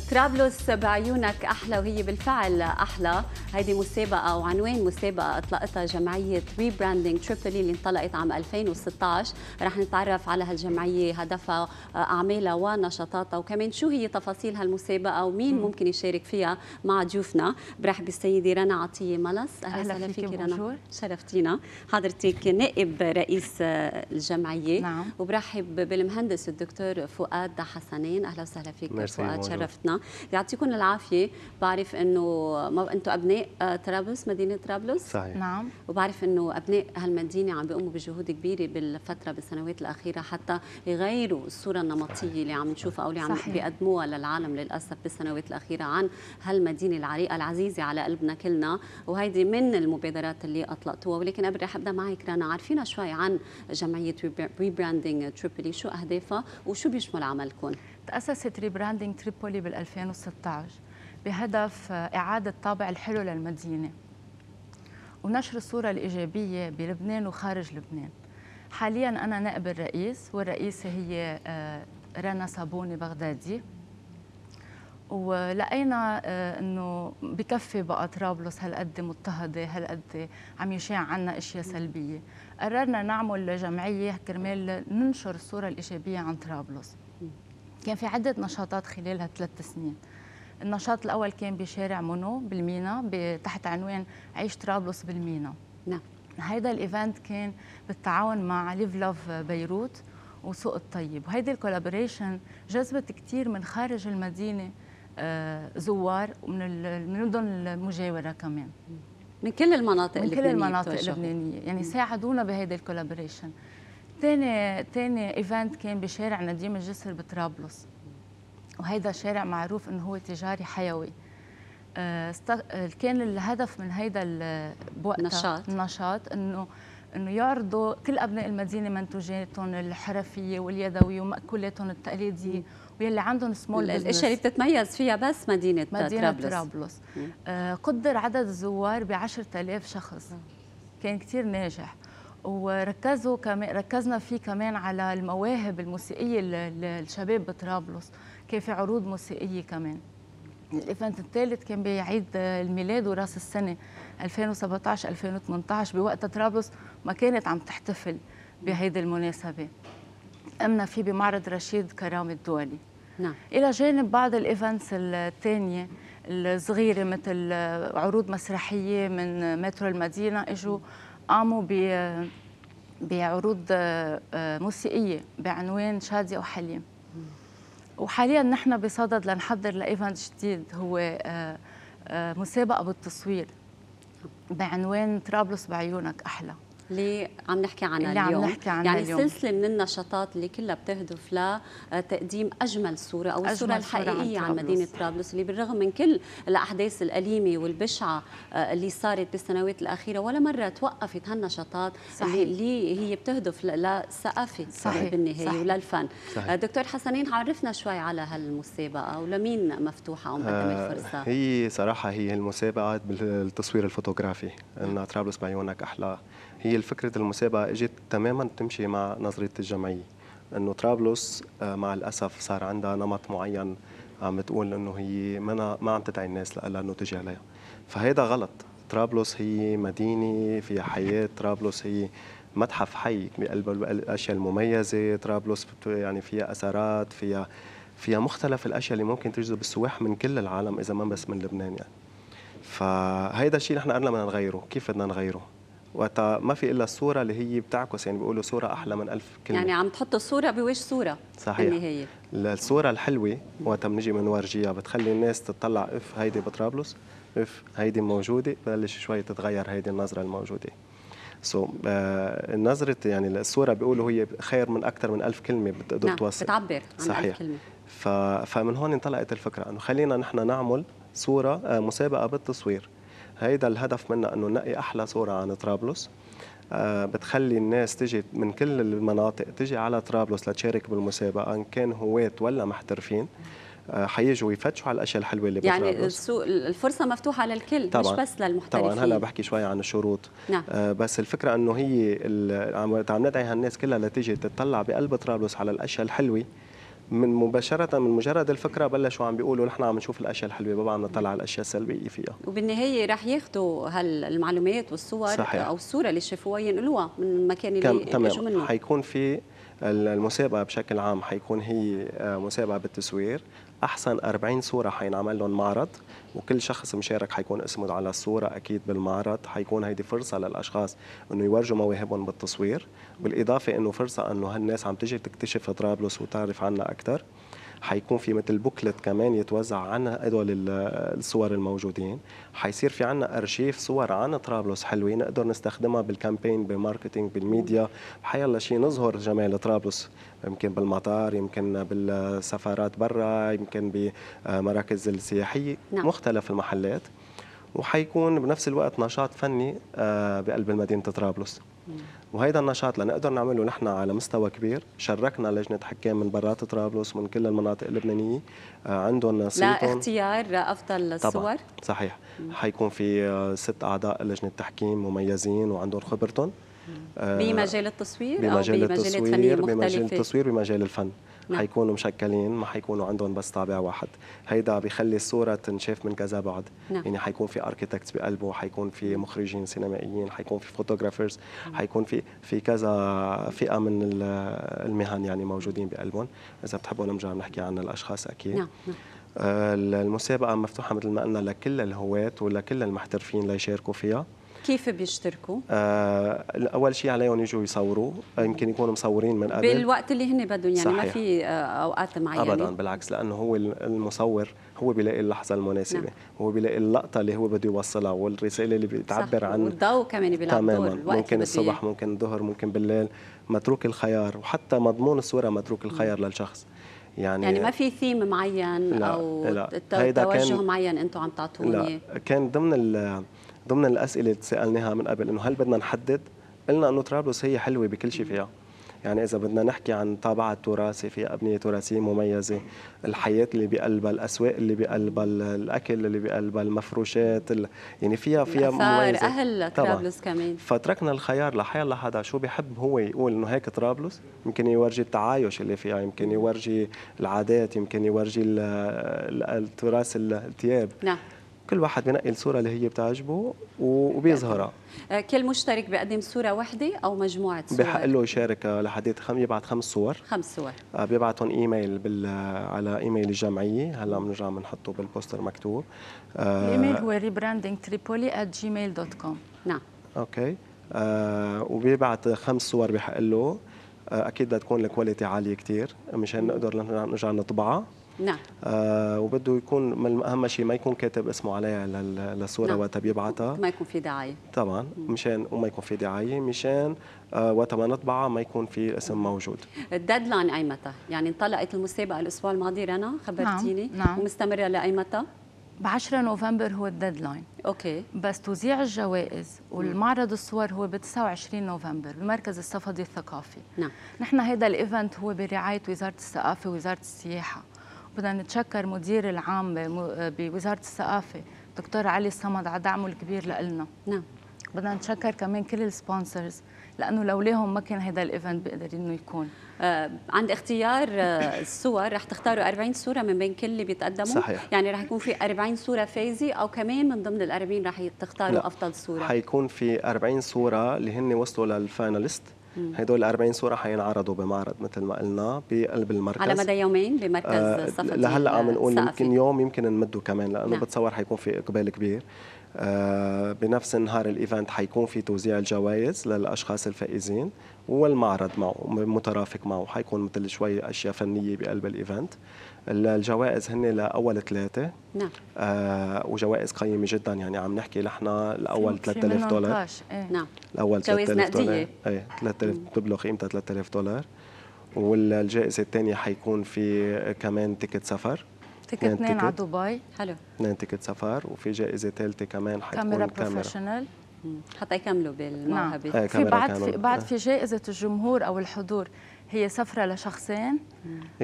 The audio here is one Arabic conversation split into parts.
طرابلس بعيونك احلى وهي بالفعل احلى هيدي مسابقه وعنوان مسابقه اطلقتها جمعيه ريبراندينج تريبل اللي انطلقت عام 2016 رح نتعرف على هالجمعيه هدفها آه، اعمالها ونشاطاتها وكمان شو هي تفاصيل هالمسابقه ومين مم. ممكن يشارك فيها مع ضيوفنا برحب بالسيده رنا عطيه ملس اهلا وسهلا فيك فيكي رنا شرفتينا حضرتك نائب رئيس آه، الجمعيه نعم. وبرحب بالمهندس الدكتور فؤاد حسنين اهلا وسهلا فيك فؤاد شرفت ضيفتنا يعطيكم العافيه بعرف انه ما انتم ابناء آه، طرابلس مدينه طرابلس صحيح نعم وبعرف انه ابناء هالمدينه عم بيقوموا بجهود كبيره بالفتره بالسنوات الاخيره حتى يغيروا الصوره النمطيه اللي عم نشوفها او اللي عم بيقدموها للعالم للاسف بالسنوات الاخيره عن هالمدينه العريقه العزيزه على قلبنا كلنا وهيدي من المبادرات اللي اطلقتوها ولكن قبل رح ابدا معك رنا عارفينا شوي عن جمعيه ريبراندينج تريبلي شو اهدافها وشو بيشمل عملكم تأسست ريبراندينج تريبولي بال 2016 بهدف إعادة طابع الحلو للمدينة ونشر الصورة الإيجابية بلبنان وخارج لبنان حاليا أنا نائب الرئيس والرئيسة هي آه، رنا صابوني بغدادي ولقينا آه، انه بكفي بقى طرابلس هالقد مضطهده هالقد عم يشاع عنا اشياء سلبيه قررنا نعمل جمعيه كرمال ننشر الصوره الايجابيه عن طرابلس كان في عدة نشاطات خلال هالثلاث سنين النشاط الأول كان بشارع مونو بالمينا تحت عنوان عيش طرابلس بالمينا نعم هيدا الايفنت كان بالتعاون مع ليف لوف بيروت وسوق الطيب وهيدي الكولابوريشن جذبت كثير من خارج المدينه آه، زوار ومن المدن المجاوره كمان من كل المناطق من كل المناطق اللبنانيه يعني ساعدونا بهيدي الكولابوريشن تاني تاني ايفنت كان بشارع نديم الجسر بطرابلس وهيدا شارع معروف انه هو تجاري حيوي آه، آه، كان الهدف من هيدا بوقتها النشاط انه انه يعرضوا كل ابناء المدينه منتوجاتهم الحرفيه واليدويه ومأكولاتهم التقليديه واللي عندهم سمول الاشياء اللي بتتميز فيها بس مدينه, مدينة طرابلس, آه، قدر عدد الزوار ب 10000 شخص كان كثير ناجح وركزوا كمان ركزنا فيه كمان على المواهب الموسيقيه للشباب بطرابلس كان في عروض موسيقيه كمان الايفنت الثالث كان بيعيد الميلاد وراس السنه 2017 2018 بوقت طرابلس ما كانت عم تحتفل بهيدي المناسبه قمنا فيه بمعرض رشيد كرام الدولي نعم الى جانب بعض الايفنتس الثانيه الصغيره مثل عروض مسرحيه من مترو المدينه اجوا قاموا بعروض آه، موسيقيه بعنوان شادي او حليم وحاليا نحن بصدد لنحضر لايفنت جديد هو آه، آه، مسابقه بالتصوير بعنوان طرابلس بعيونك احلى اللي عم نحكي عنها اللي اليوم عم نحكي عنها يعني اليوم. سلسله من النشاطات اللي كلها بتهدف لتقديم اجمل صوره او أجمل الصوره الحقيقيه عن, عن مدينه طرابلس اللي بالرغم من كل الاحداث الاليمه والبشعه آه، اللي صارت بالسنوات الاخيره ولا مره توقفت هالنشاطات صحيح. اللي هي بتهدف للثقافه صحيح. بالنهايه صحيح. وللفن صحيح. آه، دكتور حسنين عرفنا شوي على هالمسابقه ولمين مفتوحه او مقدم آه الفرصه هي صراحه هي المسابقه بالتصوير الفوتوغرافي ان طرابلس بعيونك احلى هي الفكرة المسابقة اجت تماما تمشي مع نظرية الجمعية انه طرابلس آه، مع الاسف صار عندها نمط معين عم بتقول انه هي ما ما عم تدعي الناس لها تجي عليها فهيدا غلط طرابلس هي مدينه فيها حياه طرابلس هي متحف حي بقلب الاشياء المميزه طرابلس يعني فيها اثارات فيها فيها مختلف الاشياء اللي ممكن تجذب السواح من كل العالم اذا ما بس من لبنان يعني فهيدا الشيء نحن قلنا بدنا نغيره كيف بدنا نغيره وقتها ما في الا الصوره اللي هي بتعكس يعني بيقولوا صوره احلى من ألف كلمه يعني عم تحط الصوره بوجه صوره صحيح بالنهايه الصوره الحلوه وقتها بنجي بنورجيها بتخلي الناس تطلع اف هيدي بطرابلس اف هيدي موجوده بلش شوي تتغير هيدي النظره الموجوده سو so, آه النظرة يعني الصورة بيقولوا هي خير من أكثر من ألف كلمة بتقدر نعم توصل بتعبر عن صحيح. ألف كلمة ف... فمن هون انطلقت الفكرة إنه خلينا نحن نعمل صورة آه مسابقة بالتصوير هيدا الهدف منا انه نقي احلى صوره عن طرابلس آه، بتخلي الناس تجي من كل المناطق تجي على طرابلس لتشارك بالمسابقه ان كان هواة ولا محترفين آه، حييجوا يفتشوا على الاشياء الحلوه اللي يعني السوق الفرصه مفتوحه للكل طبعًا. مش بس للمحترفين طبعا هلا بحكي شوي عن الشروط نعم. آه، بس الفكره انه هي عم ندعي هالناس كلها لتيجي تتطلع بقلب طرابلس على الاشياء الحلوه من مباشره من مجرد الفكره بلشوا عم بيقولوا نحن عم نشوف الاشياء الحلوه بابا عم نطلع على الاشياء السلبيه فيها وبالنهايه رح ياخذوا هالمعلومات والصور صحيح. او الصوره اللي شافوها ينقلوها من المكان اللي اجوا منه حيكون في المسابقه بشكل عام حيكون هي آه، مسابقه بالتصوير احسن 40 صوره حينعمل لهم معرض وكل شخص مشارك حيكون اسمه على الصوره اكيد بالمعرض حيكون هيدي فرصه للاشخاص انه يورجوا مواهبهم بالتصوير بالاضافه انه فرصه انه هالناس عم تجي تكتشف طرابلس وتعرف عنا اكثر حيكون في مثل بوكلت كمان يتوزع عنا هدول الصور الموجودين حيصير في عنا ارشيف صور عن طرابلس حلوه نقدر نستخدمها بالكامبين بالماركتينج بالميديا حيلا شيء نظهر جمال طرابلس يمكن بالمطار يمكن بالسفارات برا يمكن بمراكز السياحيه نعم. مختلف المحلات وحيكون بنفس الوقت نشاط فني آه، بقلب مدينه طرابلس وهيدا النشاط لنقدر نعمله نحن على مستوى كبير شركنا لجنه حكام من برات طرابلس ومن كل المناطق اللبنانيه آه، عندهم صيتهم لا اختيار افضل الصور صحيح مم. حيكون في آه، ست اعضاء لجنه تحكيم مميزين وعندهم خبرتهم بمجال التصوير بمجال أو بمجال التصوير بمجال التصوير بمجال الفن نعم. حيكونوا مشكلين ما حيكونوا عندهم بس طابع واحد هيدا بيخلي الصوره تنشاف من كذا بعد نعم. يعني حيكون في اركيتكت بقلبه حيكون في مخرجين سينمائيين حيكون في فوتوغرافرز نعم. حيكون في في كذا فئه من المهن يعني موجودين بقلبهم اذا بتحبوا نرجع نحكي عن الاشخاص اكيد نعم. نعم. آه، المسابقه مفتوحه مثل ما قلنا لكل الهواة ولكل المحترفين ليشاركوا فيها كيف بيشتركوا؟ آه اول شيء عليهم يجوا يصوروا يمكن يكونوا مصورين من قبل بالوقت اللي هن بدهم يعني صحيح. ما في آه، اوقات معينه ابدا بالعكس لانه هو المصور هو بيلاقي اللحظه المناسبه نعم. هو بيلاقي اللقطه اللي هو بده يوصلها والرساله اللي بتعبر صح. عن والضوء كمان بيلعب تماما دور ممكن الصبح ممكن الظهر ممكن بالليل متروك الخيار وحتى مضمون الصوره متروك الخيار مم. للشخص يعني يعني ما في ثيم معين لا او لا. توجه كان معين انتم عم تعطوني لا كان ضمن ضمن الاسئله اللي سالناها من قبل انه هل بدنا نحدد؟ قلنا انه طرابلس هي حلوه بكل شيء فيها يعني إذا بدنا نحكي عن طابعها التراثي في أبنية تراثية مميزة الحياة اللي بقلبها الأسواق اللي بقلبها الأكل اللي بقلبها المفروشات يعني فيها فيها مميزة أهل طرابلس كمان فتركنا الخيار الله حدا شو بحب هو يقول إنه هيك طرابلس يمكن يورجي التعايش اللي فيها يمكن يورجي العادات يمكن يورجي التراث الثياب نعم كل واحد بينقي الصوره اللي هي بتعجبه وبيظهرها آه، كل مشترك بيقدم صوره وحده او مجموعه صور بحق له يشارك آه، لحديت خم يبعث خمس صور خمس صور آه، بيبعتهم ايميل بال على ايميل الجمعيه هلا بنرجع بنحطه بالبوستر مكتوب الايميل هو rebrandingtripoli@gmail.com نعم اوكي وبيبعث خمس صور بحق له اكيد بدها تكون الكواليتي عاليه كثير مشان نقدر نرجع نطبعها نعم آه وبده يكون من اهم شيء ما يكون كاتب اسمه عليها للصوره نعم. وقتها بيبعتها ما يكون في دعايه طبعا مشان وما يكون في دعايه مشان آه وقتها ما نطبعها ما يكون في اسم موجود الديدلاين اي متى؟ يعني انطلقت المسابقه الاسبوع الماضي رنا خبرتيني نعم. نعم. ومستمره لاي متى؟ ب 10 نوفمبر هو الديدلاين اوكي بس توزيع الجوائز والمعرض الصور هو ب 29 نوفمبر بمركز الصفدي الثقافي نعم نحن هذا الايفنت هو برعايه وزاره الثقافه ووزاره السياحه بدنا نتشكر مدير العام بوزاره الثقافه دكتور علي الصمد على دعمه الكبير لنا نعم بدنا نتشكر كمان كل السبونسرز لانه لولاهم ما كان هذا الايفنت بيقدر انه يكون آه عند اختيار آه، الصور رح تختاروا 40 صوره من بين كل اللي بيتقدموا صحيح. يعني رح يكون في 40 صوره فايزه او كمان من ضمن ال 40 رح تختاروا افضل صوره حيكون في 40 صوره اللي هن وصلوا للفاينالست هدول 40 صوره حينعرضوا بمعرض مثل ما قلنا بقلب المركز على مدى يومين بمركز آه صفدي لهلا عم آه، نقول يمكن يوم يمكن نمده كمان لانه نعم. بتصور حيكون في اقبال كبير آه بنفس نهار الايفنت حيكون في توزيع الجوائز للاشخاص الفائزين والمعرض معه مترافق معه حيكون مثل شوي اشياء فنيه بقلب الايفنت الجوائز هن لاول ثلاثه نعم آه وجوائز قيمه جدا يعني عم نحكي نحن الاول 3000 دولار ايه؟ نعم, نعم. الاول 3000 دولار اي 3000 بتبلغ قيمتها 3000 دولار والجائزه الثانيه حيكون في كمان تيكت سفر تيكت اثنين على دبي حلو اثنين تيكت سفر وفي جائزه ثالثه كمان حيكون كاميرا بروفيشنال حتى يكملوا بالمعهد نعم. إيه، في بعد في آه. بعد في جائزه الجمهور او الحضور هي سفرة لشخصين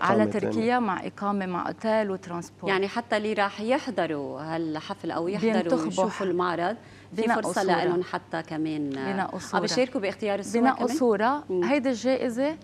على تركيا مع إقامة مع أوتيل وترانسبورت يعني حتى اللي راح يحضروا هالحفل أو يحضروا ويشوفوا المعرض في فرصة لهم حتى كمان بناء صورة آه، عم بيشاركوا باختيار الصورة بناء صورة هيدي الجائزة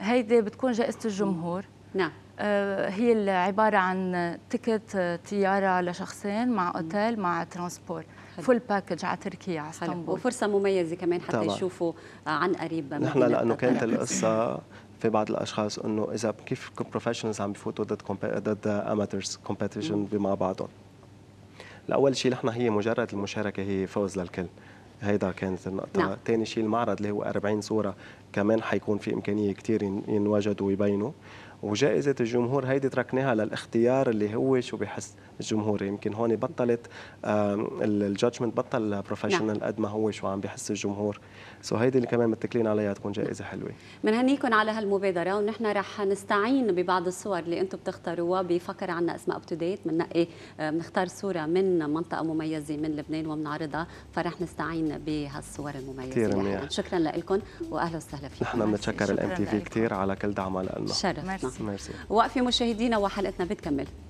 هيدي بتكون جائزة الجمهور نعم آه، هي عبارة عن تكت طيارة آه، لشخصين مع أوتيل مع ترانسبورت فول باكج على تركيا على اسطنبول وفرصه مميزه كمان حتى طبعا. يشوفوا آه، عن قريب نحن لانه كانت القصه في بعض الاشخاص انه اذا كيف بروفيشنالز عم بفوتوا ضد ضد اماتورز كومبيتيشن مع بعضهم الاول شيء نحن هي مجرد المشاركه هي فوز للكل هيدا كانت النقطة، نعم. تاني شيء المعرض اللي هو 40 صورة كمان حيكون في امكانيه كثير ينوجدوا ويبينوا وجائزة الجمهور هيدي تركناها للاختيار اللي هو شو بحس الجمهور يمكن هون بطلت الجادجمنت بطل بروفيشنال نعم. قد ما هو شو عم بحس الجمهور سو so هيدي اللي كمان متكلين عليها تكون جائزة حلوة بنهنيكم على هالمبادرة ونحن رح نستعين ببعض الصور اللي انتم بتختاروها بفكر عنا اسمها اب تو ديت بننقي بنختار صورة من منطقة مميزة من لبنان وبنعرضها فرح نستعين بهالصور المميزة شكرا لكم واهلا وسهلا وسهلا فيك نحن بنتشكر الام تي في كثير على كل دعمها لنا شرف ميرسي وقفي مشاهدينا وحلقتنا بتكمل